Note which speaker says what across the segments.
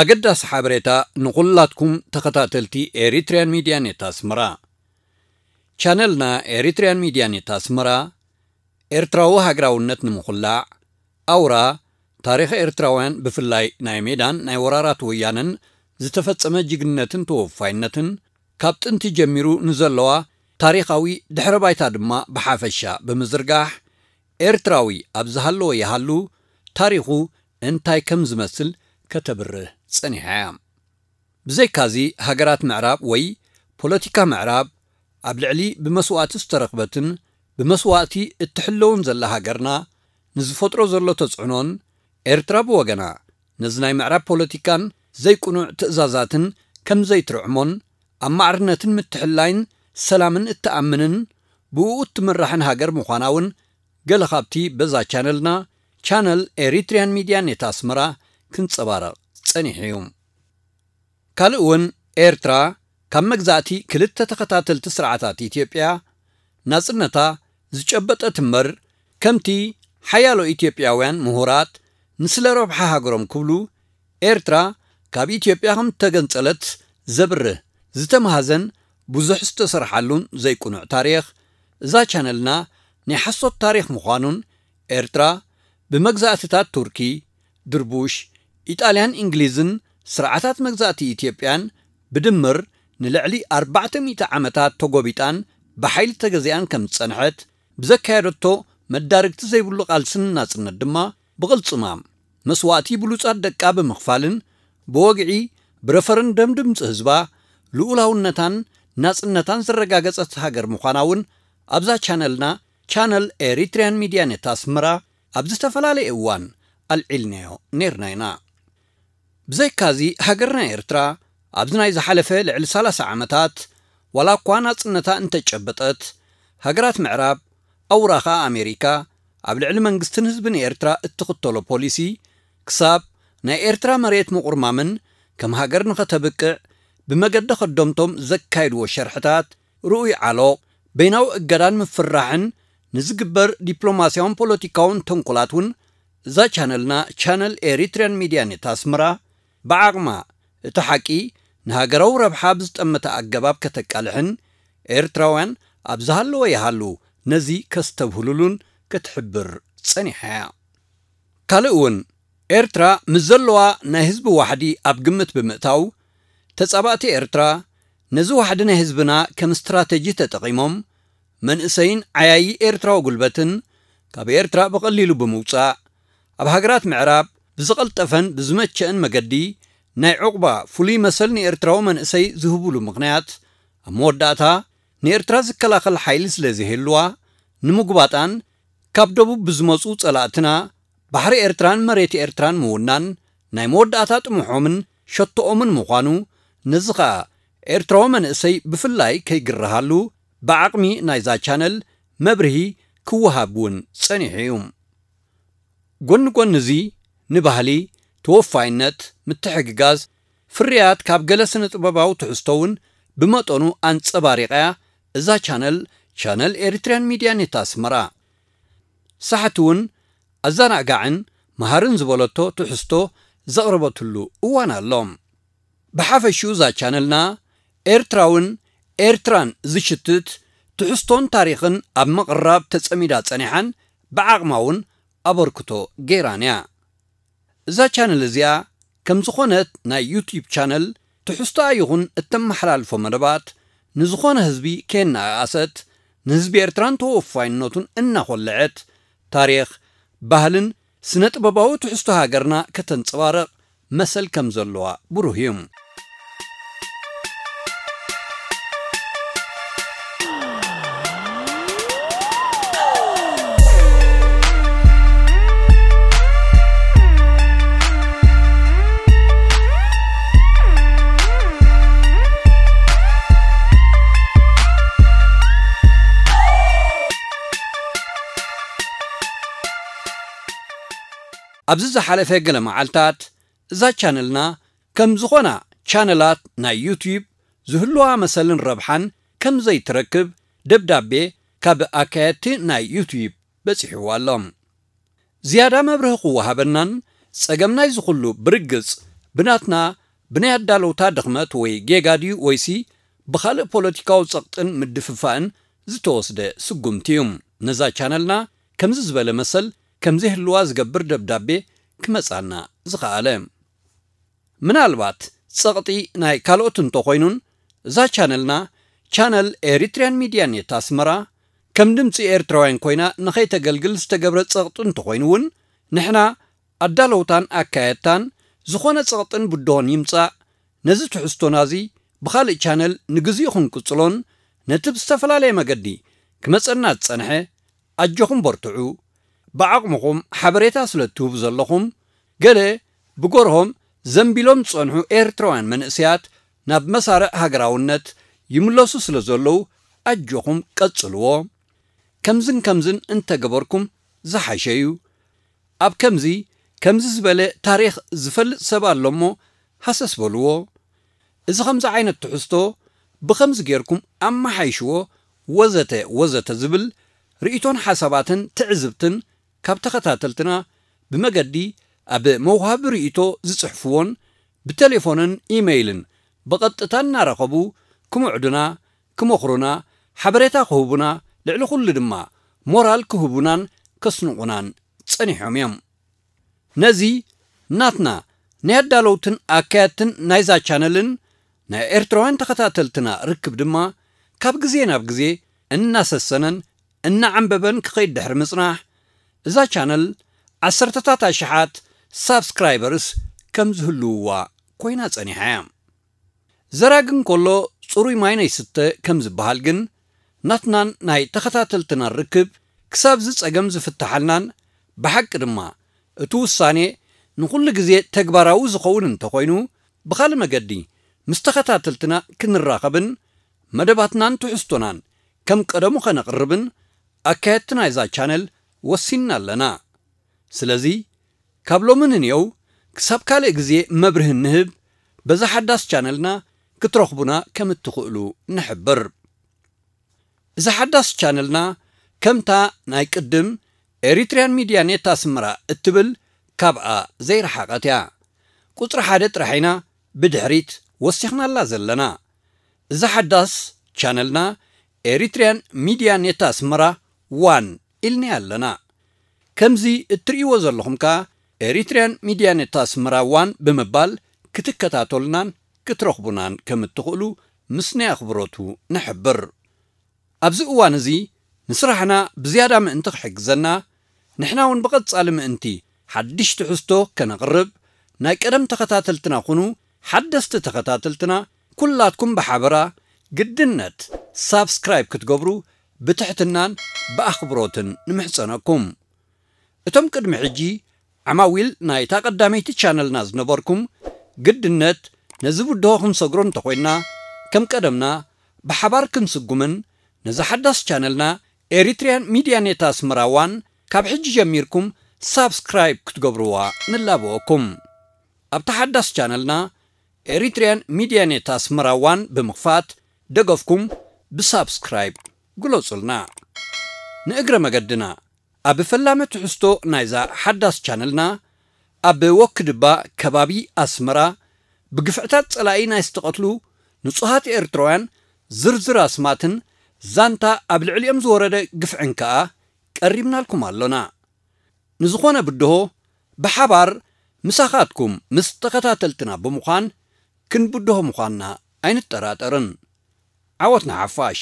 Speaker 1: ኣገዳሲ ሓበሬታ ንኹላትኩም ተኸታተልቲ ኤሪትርያን ሚድያ ኔት ኣስመራ ቻነልና ኤሪትርያን ሚድያ ኔት ኣስመራ ኤርትራዊ ሃገራውነት ንምኹላዕ ኣውራ ታሪክ ኤርትራውያን ብፍላይ ናይ ሜዳን ናይ ወራራት ወያነን ዝተፈጸመ ጅግነትን ተወፋይነትን ካብ ጥንቲ ጀሚሩ ንዘለዋ ታሪኻዊ ድሕረ ባይታ ድማ ብሓፈሻ ብምዝርጋሕ ኤርትራዊ ኣብ ዝሃለወ ይሃሉ ታሪኹ እንታይ ከም ዝመስል ከተብርህ ጸኒሐያ ብዘይካዚ ሃገራት ምዕራብ ወይ ፖለቲካ ምዕራብ ኣብ ልዕሊ ብመስዋእቲ ዝተረኽበትን ብመስዋእቲ እትሕለውን ዘላ ሃገርና ንዝፈጥሮ ዘሎ ተጽዕኖን ኤርትራ ብወገና ነዚ ናይ ምዕራብ ፖለቲካን ዘይቁኑዕ ትእዛዛትን ከም ዘይትርዕሞን ኣብ ማዕርነትን ምትሕላይን ሰላምን እትኣምንን ብኡ እትምራሕን ሃገር ምዃና እውን ገለ ካብቲ በዛ ቻነልና ቻነል ኤሪትርያን ሚድያ ኔታ ኣስመራ ክንጸባረቕ ጸኒሑ እዩ ካልእ እውን ኤርትራ ካብ መግዛእቲ ክልተ ተኸታተልቲ ስርዓታት ኢትዮጵያ ናጽነታ ዝጨበጠት እምበር ከምቲ ሓያሎ ኢትዮጵያውያን ምሁራት ንስለ ረብሓ ሃገሮም ክብሉ ኤርትራ ካብ ኢትዮጵያ ከም ተገንጸለት ዘብርህ ዝተመሃዘን ብዙሕ ዝተሰርሓሉን ዘይቁኑዕ ታሪኽ እዛ ቻነልና ናይ ሓሶት ታሪኽ ምዃኑን ኤርትራ ብመግዛእትታት ቱርኪ ድርቡሽ ኢጣልያን እንግሊዝን ስርዓታት መግዛእቲ ኢትዮጵያን ብድምር ንልዕሊ 400 ዓመታት ተጎቢጣን ብሓይሊ ተገዚአን ከም ዝጸንሐት ብዘካየደቶ መዳርግቲ ዘይብሉ ቓልስን እናጽነት ድማ ብቕልጽማም መስዋእቲ ብሉጻት ደቃ ብምኽፋልን ብወግዒ ብረፈርን ደምድምፂ ህዝባ ልኡላውነታን ናጽነታን ዘረጋገጸት ሃገር ምዃና እውን ኣብዛ ቻነልና ቻነል ኤሪትርያን ሚድያ ነት ኣስመራ ኣብ ዝተፈላለየ እዋን ኣልዒልናዮ ነርና ኢና ብዘይካዚ ሃገርና ኤርትራ ኣብዚ ናይ ዝሓለፈ ልዕሊ 30 ዓመታት ዋላ እኳ ናጽነታ እንተጨበጠት ሃገራት ምዕራብ ኣውራኻ ኣሜሪካ ኣብ ልዕሊ መንግስትን ህዝብን ኤርትራ እትኽተሎ ፖሊሲ ክሳብ ናይ ኤርትራ መሬት ምቑርማምን ከም ሃገር ንኸተብቅዕ ብመገዲ ኸዶምቶም ዘካይድዎ ሸርሕታት ርኡይ ዓሎቕ በይናዊ እገዳን ምፍራሕን ንዝግበር ዲፕሎማስያውን ፖለቲካውን ተንኩላት እውን እዛ ቻነልና ቻነል ኤሪትርያን ሚድያ ኔት ኣስምራ ብዓቕማ እቲ ሓቂ ንሃገራዊ ረብሓ ብዝጠመተ ኣገባብ ከተቃልዕን ኤርትራውያን ኣብ ዝሃለወ ይሃሉ ነዚ ከስተብህሉሉን ክትሕብር ጸኒሐ እያ ካልእ እውን ኤርትራ ምስ ዘለዋ ናይ ህዝቢ ዋሕዲ ኣብ ግምት ብምእታው ተጻባእቲ ኤርትራ ነዚ ዋሕዲ ናይ ህዝብና ከም እስትራተጂ ተጠቒሞም መንእሰይን ዓያይ ኤርትራዊ ጉልበትን ካብ ኤርትራ ብቐሊሉ ብምውጻእ ኣብ ሃገራት ምዕራብ ብዝቐልጠፈን ብዝመቸአን መገዲ ናይ ዕቑባ ፍሉይ መሰል ንኤርትራዊ መንእሰይ ዝህብሉ ምኽንያት ኣብ መወዳእታ ንኤርትራ ዝከላኸል ሓይሊ ስለ ዝህልዋ ንምጉባጣን ካብ ደቡብ ብዝመፁ ጸላእትና ባሕሪ ኤርትራን መሬት ኤርትራን ምውናን ናይ መወዳእታ ጥምሖምን ሸቶኦምን ምዃኑ ነዚ ኸኣ ኤርትራዊ መንእሰይ ብፍላይ ከይግርሃሉ ብዓቕሚ ናይዛ ቻነል መብርሂ ክወሃብ እውን ጸኒሑ እዩ ጎኒ ጎኒ እዙ ንባህሊ ተወፋይነት ምትሕግጋዝ ፍርያት ካብ ገለ ስነ ጥበባዊ ትሕዝቶ እውን ብመጠኑ ኣንጸባሪቐያ እዛ ቻነል ቻነል ኤሪትርያን ሚድያ ኔታ ኣስመራ ሳሕቲ እውን ኣዘናጋዕን መሃርን ዝበለቶ ትሕዝቶ ዘቕርበትሉ እዋን ኣሎም ብሓፈሽኡ እዛ ቻነልና ኤርትራውን ኤርትራን ዝሽትት ትሕዝቶን ታሪኽን ኣብ ምቕራብ ተጸሚዳ ጸኒሓን ብዓቕማ እውን ኣበርክቶ ገይራን እያ እዛ ቻነል እዚኣ ከም ዝኾነት ናይ ዩቲብ ቻነል ትሕዝቶኣ ይኹን እተመሓላልፎ መደባት ንዝኾነ ህዝቢ ከየናኣኣሰት ንህዝቢ ኤርትራን ተወፋይነቱን እናኮልዐት ታሪክ ባህልን ስነ ጥበባዊ ትሕዝቶ ሃገርና ከተንፀባርቕ መሰል ከም ዘለዋ ብሩህ እዩ ኣብዚ ዝሓለፈ ገለ መዓልትታት እዛ ቻነልና ከም ዝኾና ቻነላት ናይ ዩትዩብ ዝህልዋ መሰልን ረብሓን ከም ዘይትረክብ ደብዳቤ ካብ ኣካየድቲ ናይ ዩትዩብ በፂሕዎ ኣሎም ዝያዳ መብርህ ክወሃበናን ናይ ዝኹሉ ብርግጽ ብናትና ብናይ ኣዳለውታ ድኽመት ወይ ጌጋ ድዩ ወይሲ ብኻልእ ፖለቲካዊ ጸቕጥን ምድፍፋእን ዝተወስደ ስጉምቲ እዩ ነዛ ቻነልና ከምዚ ዝበለ መሰል ከምዚ ህልዋ ዝገብር ደብዳቤ ክመጻና ዝኸኣለ ምናልባት ጸቕጢ ናይ ካልኦት እንተ ኾይኑን እዛ ቻነልና ቻነል ኤሪትርያን ሚድያ ኔት ኣስመራ ከም ድምፂ ኤርትራውያን ኮይና ንኸይተገልግል ዝተገብረ ጸቕጢ እንተ ኾይኑ እውን ንሕና ኣዳለውታን ኣካየድታን ዝኾነ ጸቕጥን ብድሆን ይምጻእ ነዚ ትሕዝቶና እዚ ብኻልእ ቻነል ንግዜኡ ክንቅጽሎን ነቲ ብዝተፈላለየ መገዲ ክመጸና ዝጸንሐ ኣጆኹም በርትዑ ብዓቕምኹም ሓበሬታ ስለ እትህቡ ዘለኹም ገለ ብጎርሆም ዘንቢሎም ዝጸንሑ ኤርትራውያን መንእስያት ናብ መሳርዕ ሃገራውነት ይምለሱ ስለ ዘለዉ ኣጆኹም ቀጽልዎ ከምዝን ከምዝን እንተገበርኩም ዝሓሸ እዩ ኣብ ከምዚ ከምዚ ዝበለ ታሪኽ ዝፈልጥ ሰብ ኣሎ እሞ ሃሰስ በልዎ እዚ ከምዚ ዓይነት ትሕዝቶ ብኸምዚ ጌርኩም ኣመሓይሽዎ ወዘተ ወዘተ ዝብል ርእቶን ሓሳባትን ትዕዝብትን ካብ ተኸታተልትና ብመገዲ ኣብ መውሃቢ ርእቶ ዝጽሕፍዎን ብቴሌፎንን ኢሜይልን ብቐጥታ እናረኸቡ ክምዕዱና ክመኽሩና ሓበሬታ ክህቡና ልዕሊ ዅሉ ድማ ሞራል ክህቡናን ከስንቑናን ጸኒሖም እዮም ነዚ ናትና ናይ ኣዳለውትን ኣካያትን ናይዛ ቻነልን ናይ ኤርትራውያን ተኸታተልትና ርክብ ድማ ካብ ግዜ ናብ ግዜ እናሰሰነን እናዓንበበን ክኸይድ ድሕሪ ምጽናሕ እዛ ቻነል ዓሰርተታት ኣሽሓት ሳብስክራይበርስ ከም ዝህልውዋ ኮይና ጸኒሓ እያ ዘራግን ከሎ ጽሩይ ማይ ናይ ስተ ከም ዝበሃል ግን ናትናን ናይ ተኸታተልትና ርክብ ክሳብ ዝጸገም ዝፍትሓልናን ብሓቂ ድማ እቲ ውሳኔ ንዅሉ ግዜ ተግባራዊ ዝኸውን እንተኾይኑ ብኻልእ መገዲ ምስ ተኸታተልትና ክንራኸብን መደባትናን ትሕዝቶናን ከም ቀደሙ ኸነቕርብን ኣካየድትና እዛ ቻነል ኣለና ስለዚ ካብ ሎምን እንኤው ክሳብ ካልእ ግዜ መብርህ ንህብ በዛ ሓዳስ ቻነልና ክትረኽቡና ከም እትኽእሉ ንሕብር እዛ ሓዳስ ቻነልና ከምታ ናይ ቅድም ኤሪትርያን ሚድያ ኔታ ስምራ እትብል ካብኣ ዘይረሓቐት እያ ቁፅሪ ሓደ ጥራሒና ብድሕሪት ወሲኽናላ ዘለና እዛ ሓዳስ ቻነልና ኤሪትርያን ሚድያ ኔታ ስምራ ዋን ኢልኒ ኣለና ከምዚ እትርእይዎ ዘለኹም ከኣ ኤሪትርያን ሚድያኔታስ ምራዋን ብምባል ክትከታተሉናን ክትረኽቡናን ከም እትኽእሉ ምስ ናይ ኣኽብሮቱ ንሕብር ኣብዚ እዋን እዚ ንስራሕና ብዝያዳ ምእንቲ ክሕግዘና ንሕና እውን ብቐጻሊ ምእንቲ ሓድሽ ትሕዝቶ ከነቕርብ ናይ ቀደም ተኸታተልትና ኹኑ ሓደስቲ ተኸታተልትና ኩላትኩም ብሓበራ ግድነት ሳብስክራይብ ክትገብሩ ብትሕትናን ብኣኽብሮትን ንምሕፀነኩም እቶም ቅድሚ ሕጂ ዓማዊል ናይታ ቀዳመይቲ ቻነልና ዝነበርኩም ግድነት ነዚ ብድሆ ክንሰግሮ እንተኮይንና ከም ቀደምና ብሓባር ክንስጉምን ነዚ ሓዳስ ቻነልና ኤሪትርያን ሚድያ ኔት ኣስመራ ካብ ሕጂ ጀሚርኩም ሳብስክራይብ ክትገብርዋ ንላብወኩም ኣብቲ ሓዳስ ቻነልና ኤሪትርያን ሚድያ ኔት ኣስመራ ብምኽፋት ደገፍኩም ብሳብስክራይብ ግለጹልና ንእግረ መገድና ኣብ ፈላመ ትሕዝቶ ናይዛ ሓዳስ ቻነልና ኣብ ድባ ከባቢ ኣስመራ ብግፍዕታት ጸላኢ ናይ ዝተቐትሉ ንጹሃት ኤርትራውያን ዝርዝር ኣስማትን ዛንታ ኣብ ልዕሊኦም ዝወረደ ግፍዕን ከኣ ቀሪብናልኩም ኣሎና ንዝኾነ ብድሆ ብሓባር ምሳኻትኩም ምስ ተኸታተልትና ብምዃን ክንብድሆ ምዃንና ኣይንጠራጠርን ዓወትና ሓፋሽ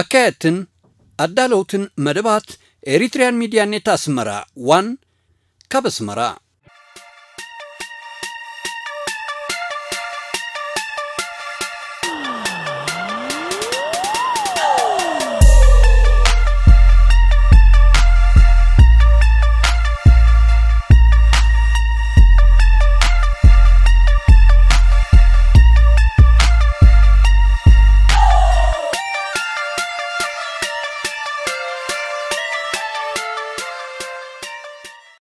Speaker 1: አካያትን አዳለውትን መደባት ኤሪትሪያን ሚዲያኔት አስመራ ዋን ካብ